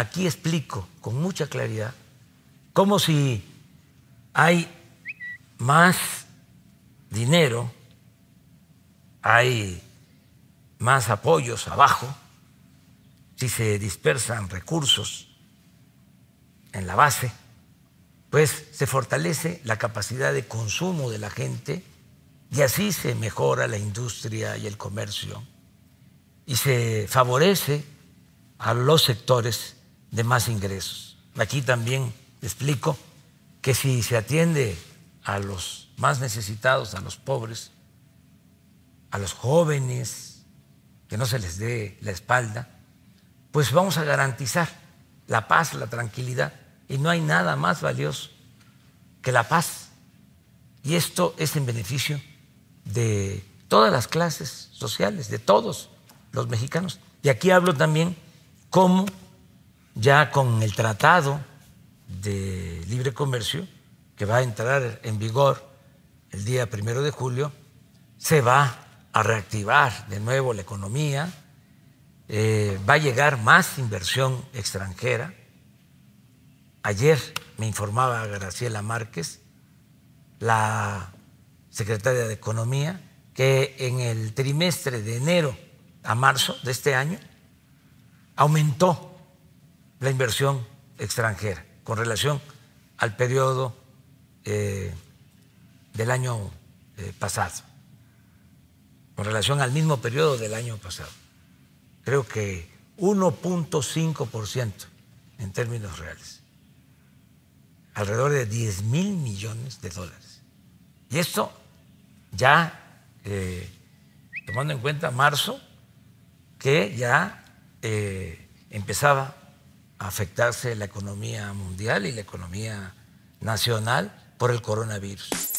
aquí explico con mucha claridad cómo si hay más dinero, hay más apoyos abajo, si se dispersan recursos en la base, pues se fortalece la capacidad de consumo de la gente y así se mejora la industria y el comercio y se favorece a los sectores de más ingresos. Aquí también explico que si se atiende a los más necesitados, a los pobres, a los jóvenes, que no se les dé la espalda, pues vamos a garantizar la paz, la tranquilidad. Y no hay nada más valioso que la paz. Y esto es en beneficio de todas las clases sociales, de todos los mexicanos. Y aquí hablo también cómo ya con el tratado de libre comercio, que va a entrar en vigor el día primero de julio, se va a reactivar de nuevo la economía, eh, va a llegar más inversión extranjera. Ayer me informaba Graciela Márquez, la secretaria de Economía, que en el trimestre de enero a marzo de este año aumentó la inversión extranjera con relación al periodo eh, del año eh, pasado, con relación al mismo periodo del año pasado. Creo que 1.5% en términos reales, alrededor de 10 mil millones de dólares. Y esto ya, eh, tomando en cuenta marzo, que ya empezaba afectarse la economía mundial y la economía nacional por el coronavirus.